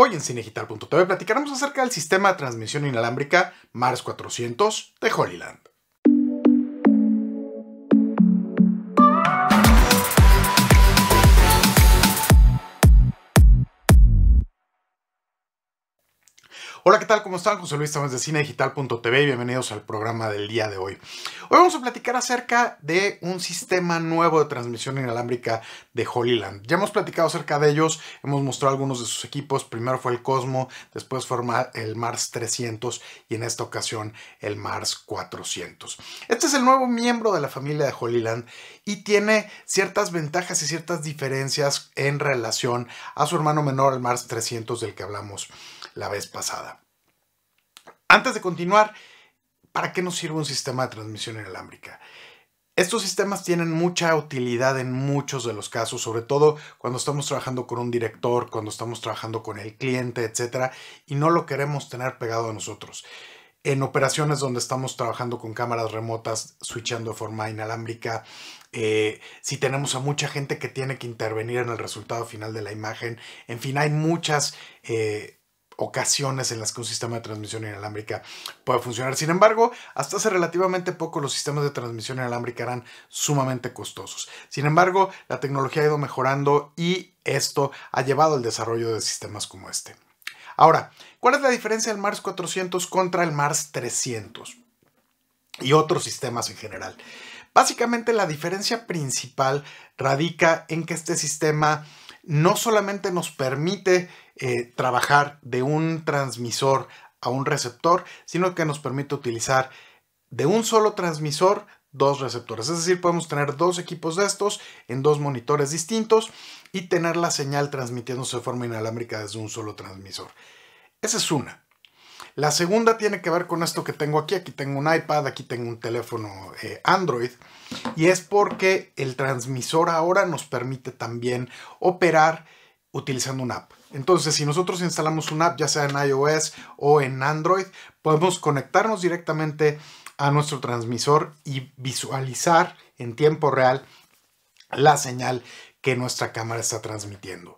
Hoy en cinegital.tv platicaremos acerca del sistema de transmisión inalámbrica Mars 400 de Holyland. Hola, ¿qué tal? ¿Cómo están? José Luis Tamás de cinedigital.tv y bienvenidos al programa del día de hoy. Hoy vamos a platicar acerca de un sistema nuevo de transmisión inalámbrica de Holyland. Ya hemos platicado acerca de ellos, hemos mostrado algunos de sus equipos. Primero fue el Cosmo, después fue el Mars 300 y en esta ocasión el Mars 400. Este es el nuevo miembro de la familia de Holyland y tiene ciertas ventajas y ciertas diferencias en relación a su hermano menor, el Mars 300 del que hablamos la vez pasada. Antes de continuar, ¿para qué nos sirve un sistema de transmisión inalámbrica? Estos sistemas tienen mucha utilidad en muchos de los casos, sobre todo cuando estamos trabajando con un director, cuando estamos trabajando con el cliente, etcétera, y no lo queremos tener pegado a nosotros en operaciones donde estamos trabajando con cámaras remotas, switchando de forma inalámbrica, eh, si tenemos a mucha gente que tiene que intervenir en el resultado final de la imagen, en fin, hay muchas eh, ocasiones en las que un sistema de transmisión inalámbrica puede funcionar. Sin embargo, hasta hace relativamente poco los sistemas de transmisión inalámbrica eran sumamente costosos. Sin embargo, la tecnología ha ido mejorando y esto ha llevado al desarrollo de sistemas como este. Ahora, ¿Cuál es la diferencia del Mars 400 contra el Mars 300 y otros sistemas en general? Básicamente la diferencia principal radica en que este sistema no solamente nos permite eh, trabajar de un transmisor a un receptor, sino que nos permite utilizar de un solo transmisor dos receptores. Es decir, podemos tener dos equipos de estos en dos monitores distintos y tener la señal transmitiéndose de forma inalámbrica desde un solo transmisor. Esa es una. La segunda tiene que ver con esto que tengo aquí. Aquí tengo un iPad, aquí tengo un teléfono eh, Android. Y es porque el transmisor ahora nos permite también operar utilizando una app. Entonces, si nosotros instalamos una app, ya sea en iOS o en Android, podemos conectarnos directamente a nuestro transmisor y visualizar en tiempo real la señal que nuestra cámara está transmitiendo.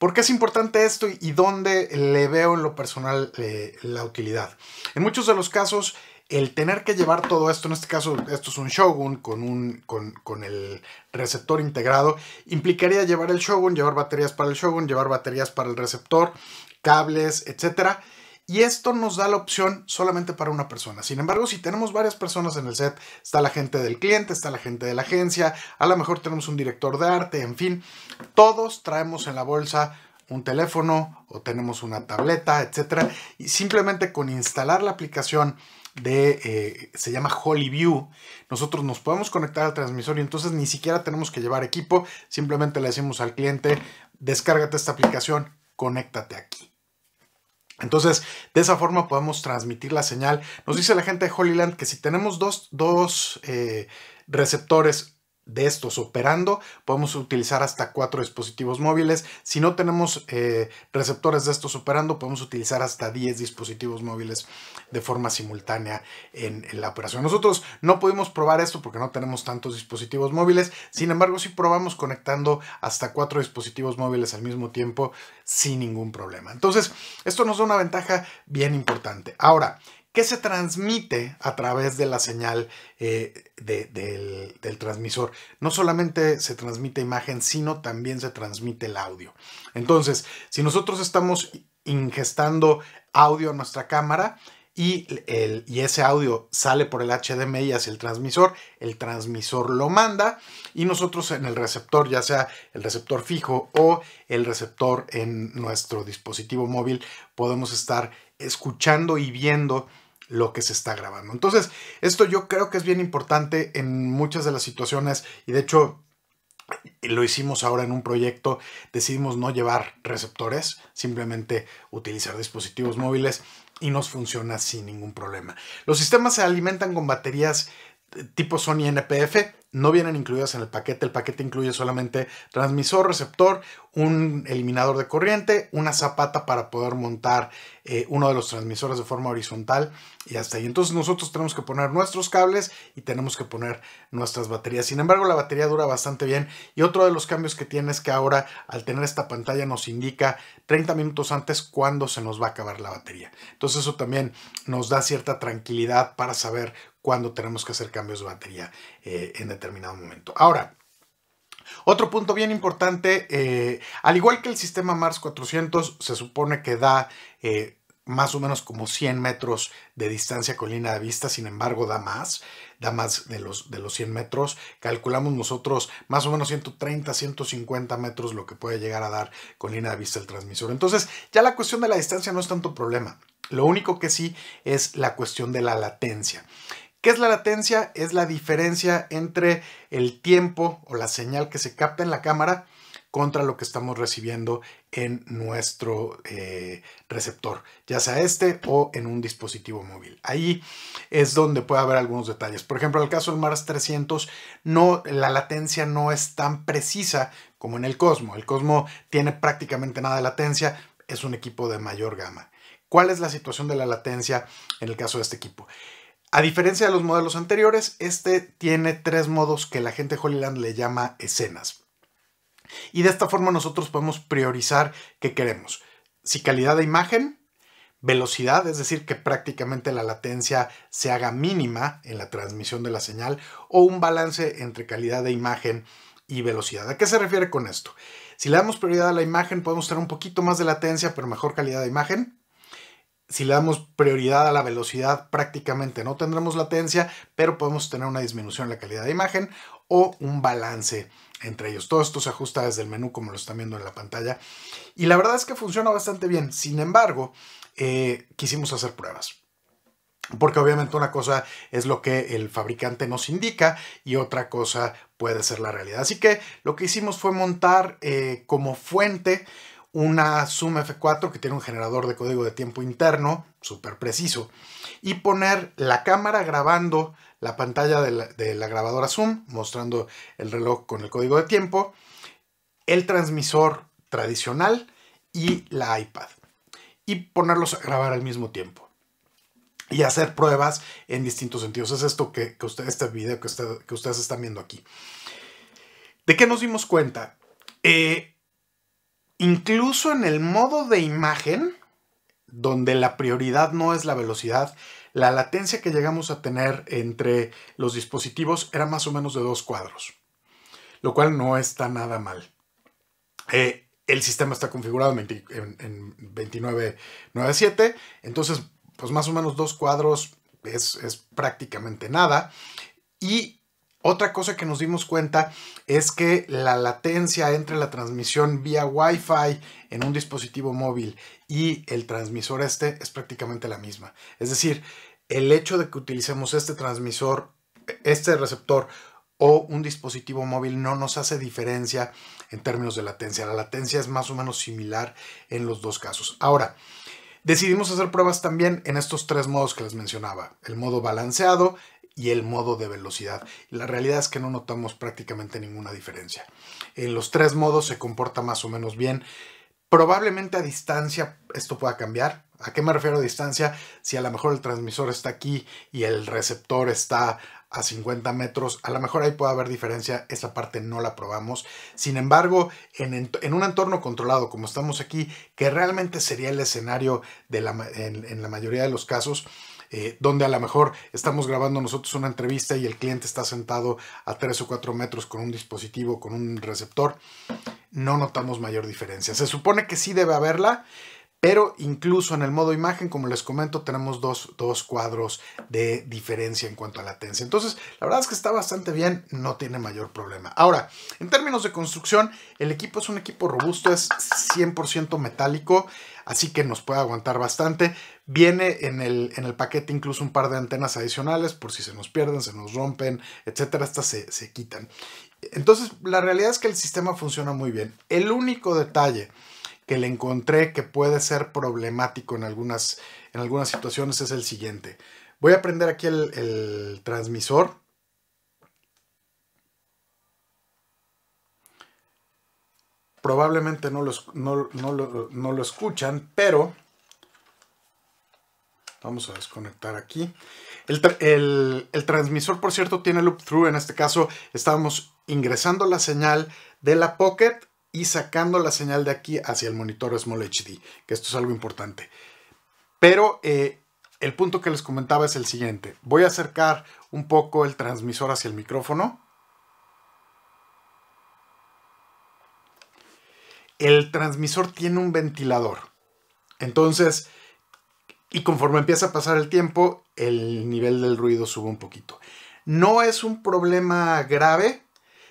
¿Por qué es importante esto y dónde le veo en lo personal eh, la utilidad? En muchos de los casos, el tener que llevar todo esto, en este caso esto es un Shogun con, un, con, el receptor integrado, implicaría llevar el Shogun, llevar baterías para el Shogun, llevar baterías para el receptor, cables, etcétera y esto nos da la opción solamente para una persona. Sin embargo, si tenemos varias personas en el set, está la gente del cliente, está la gente de la agencia, a lo mejor tenemos un director de arte, en fin, todos traemos en la bolsa un teléfono o tenemos una tableta, etcétera, y simplemente con instalar la aplicación de eh, se llama HolyView, Nosotros nos podemos conectar al transmisor y entonces ni siquiera tenemos que llevar equipo, simplemente le decimos al cliente, descárgate esta aplicación, conéctate aquí. Entonces, de esa forma podemos transmitir la señal. Nos dice la gente de Holyland que si tenemos dos, eh, receptores de estos operando. Podemos utilizar hasta cuatro dispositivos móviles. Si no tenemos eh, receptores de estos operando, podemos utilizar hasta 10 dispositivos móviles de forma simultánea en, la operación. Nosotros no pudimos probar esto porque no tenemos tantos dispositivos móviles. Sin embargo, si probamos conectando hasta cuatro dispositivos móviles al mismo tiempo sin ningún problema. Entonces, esto nos da una ventaja bien importante. Ahora, que se transmite a través de la señal eh, del, transmisor. No solamente se transmite imagen, sino también se transmite el audio. Entonces, si nosotros estamos ingestando audio a nuestra cámara, y, ese audio sale por el HDMI hacia el transmisor, el transmisor lo manda y nosotros en el receptor, ya sea el receptor fijo o el receptor en nuestro dispositivo móvil, podemos estar escuchando y viendo lo que se está grabando. Entonces, esto yo creo que es bien importante en muchas de las situaciones y de hecho lo hicimos ahora en un proyecto, decidimos no llevar receptores, simplemente utilizar dispositivos móviles y nos funciona sin ningún problema. Los sistemas se alimentan con baterías eh, tipo Sony NPF no vienen incluidas en el paquete. El paquete incluye solamente transmisor, receptor, un eliminador de corriente, una zapata para poder montar eh, uno de los transmisores de forma horizontal y hasta ahí. Entonces nosotros tenemos que poner nuestros cables y tenemos que poner nuestras baterías. Sin embargo, la batería dura bastante bien y otro de los cambios que tiene es que ahora al tener esta pantalla nos indica 30 minutos antes cuándo se nos va a acabar la batería. Entonces eso también nos da cierta tranquilidad para saber cuando tenemos que hacer cambios de batería eh, en determinado momento. Ahora, otro punto bien importante, eh, al igual que el sistema Mars 400, se supone que da eh, más o menos como 100 metros de distancia con línea de vista, sin embargo da más, da más de los, de los 100 metros. Calculamos nosotros más o menos 130, 150 metros lo que puede llegar a dar con línea de vista el transmisor. Entonces ya la cuestión de la distancia no es tanto problema. Lo único que sí es la cuestión de la latencia. ¿Qué es la latencia? Es la diferencia entre el tiempo o la señal que se capta en la cámara contra lo que estamos recibiendo en nuestro eh, receptor, ya sea este o en un dispositivo móvil. Ahí es donde puede haber algunos detalles. Por ejemplo, en el caso del Mars 300, no, la latencia no es tan precisa como en el Cosmo. El Cosmo tiene prácticamente nada de latencia, es un equipo de mayor gama. ¿Cuál es la situación de la latencia en el caso de este equipo? A diferencia de los modelos anteriores, este tiene tres modos que la gente de le llama escenas. Y de esta forma nosotros podemos priorizar qué queremos. Si calidad de imagen, velocidad, es decir, que prácticamente la latencia se haga mínima en la transmisión de la señal, o un balance entre calidad de imagen y velocidad. ¿A qué se refiere con esto? Si le damos prioridad a la imagen, podemos tener un poquito más de latencia, pero mejor calidad de imagen si le damos prioridad a la velocidad, prácticamente no tendremos latencia, pero podemos tener una disminución en la calidad de imagen o un balance entre ellos. Todo esto se ajusta desde el menú, como lo están viendo en la pantalla. Y la verdad es que funciona bastante bien. Sin embargo, eh, quisimos hacer pruebas. Porque obviamente una cosa es lo que el fabricante nos indica y otra cosa puede ser la realidad. Así que lo que hicimos fue montar eh, como fuente una Zoom F4 que tiene un generador de código de tiempo interno, súper preciso, y poner la cámara grabando la pantalla de la, grabadora Zoom, mostrando el reloj con el código de tiempo, el transmisor tradicional y la iPad, y ponerlos a grabar al mismo tiempo. Y hacer pruebas en distintos sentidos. Es esto que, usted, este video que, que ustedes están viendo aquí. ¿De qué nos dimos cuenta? Eh, incluso en el modo de imagen, donde la prioridad no es la velocidad, la latencia que llegamos a tener entre los dispositivos era más o menos de dos cuadros, lo cual no está nada mal. Eh, el sistema está configurado en, 29.97, entonces pues más o menos dos cuadros es, es prácticamente nada. Y otra cosa que nos dimos cuenta es que la latencia entre la transmisión vía Wi-Fi en un dispositivo móvil y el transmisor este es prácticamente la misma. Es decir, el hecho de que utilicemos este transmisor, este receptor o un dispositivo móvil no nos hace diferencia en términos de latencia. La latencia es más o menos similar en los dos casos. Ahora, decidimos hacer pruebas también en estos tres modos que les mencionaba. El modo balanceado, y el modo de velocidad. La realidad es que no notamos prácticamente ninguna diferencia. En los tres modos se comporta más o menos bien. Probablemente a distancia esto pueda cambiar. ¿A qué me refiero a distancia? Si a lo mejor el transmisor está aquí y el receptor está a 50 metros, a lo mejor ahí puede haber diferencia, esa parte no la probamos. Sin embargo, en, un entorno controlado como estamos aquí, que realmente sería el escenario de en la mayoría de los casos, eh, donde a lo mejor estamos grabando nosotros una entrevista y el cliente está sentado a 3 o 4 metros con un dispositivo, con un receptor, no notamos mayor diferencia. Se supone que sí debe haberla, pero incluso en el modo imagen, como les comento, tenemos dos, dos, cuadros de diferencia en cuanto a latencia. Entonces, la verdad es que está bastante bien, no tiene mayor problema. Ahora, en términos de construcción, el equipo es un equipo robusto, es 100% metálico, así que nos puede aguantar bastante. Viene en el, en el paquete incluso un par de antenas adicionales por si se nos pierden, se nos rompen, etcétera. Estas se, quitan. Entonces, la realidad es que el sistema funciona muy bien. El único detalle que le encontré que puede ser problemático en algunas, en algunas situaciones es el siguiente. Voy a prender aquí el, transmisor. Probablemente no no, lo, no lo escuchan, pero Vamos a desconectar aquí. El, transmisor, por cierto, tiene loop-through. En este caso, estábamos ingresando la señal de la Pocket y sacando la señal de aquí hacia el monitor Small HD, que esto es algo importante. Pero eh, el punto que les comentaba es el siguiente. Voy a acercar un poco el transmisor hacia el micrófono. El transmisor tiene un ventilador. Entonces, y conforme empieza a pasar el tiempo, el nivel del ruido sube un poquito. No es un problema grave,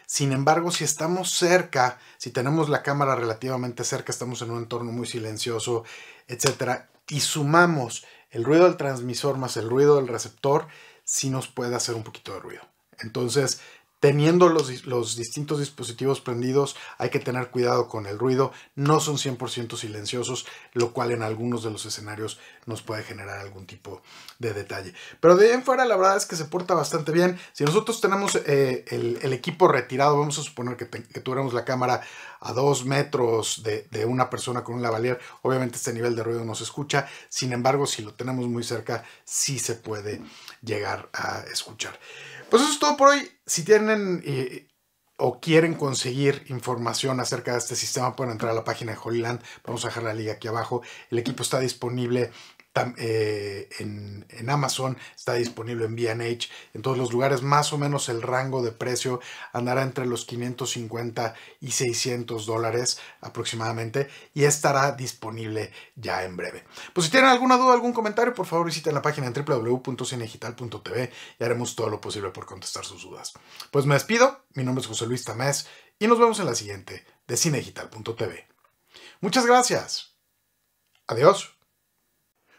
sin embargo, si estamos cerca, si tenemos la cámara relativamente cerca, estamos en un entorno muy silencioso, etcétera, y sumamos el ruido del transmisor más el ruido del receptor, sí nos puede hacer un poquito de ruido. Entonces, Teniendo los, los, distintos dispositivos prendidos, hay que tener cuidado con el ruido. No son 100% silenciosos, lo cual en algunos de los escenarios nos puede generar algún tipo de detalle. Pero de ahí en fuera, la verdad es que se porta bastante bien. Si nosotros tenemos eh, el, equipo retirado, vamos a suponer que, tuviéramos la cámara a dos metros de, de, una persona con un lavalier, obviamente este nivel de ruido no se escucha. Sin embargo, si lo tenemos muy cerca, sí se puede llegar a escuchar. Pues eso es todo por hoy. Si tienen eh, o quieren conseguir información acerca de este sistema, pueden entrar a la página de Holyland. Vamos a dejar la liga aquí abajo. El equipo está disponible eh, en, Amazon, está disponible en BH. En todos los lugares, más o menos el rango de precio andará entre los 550 y 600 dólares aproximadamente y estará disponible ya en breve. Pues si tienen alguna duda, algún comentario, por favor visiten la página en www.cinegital.tv y haremos todo lo posible por contestar sus dudas. Pues me despido, mi nombre es José Luis Tamés y nos vemos en la siguiente de cinegital.tv. Muchas gracias. Adiós.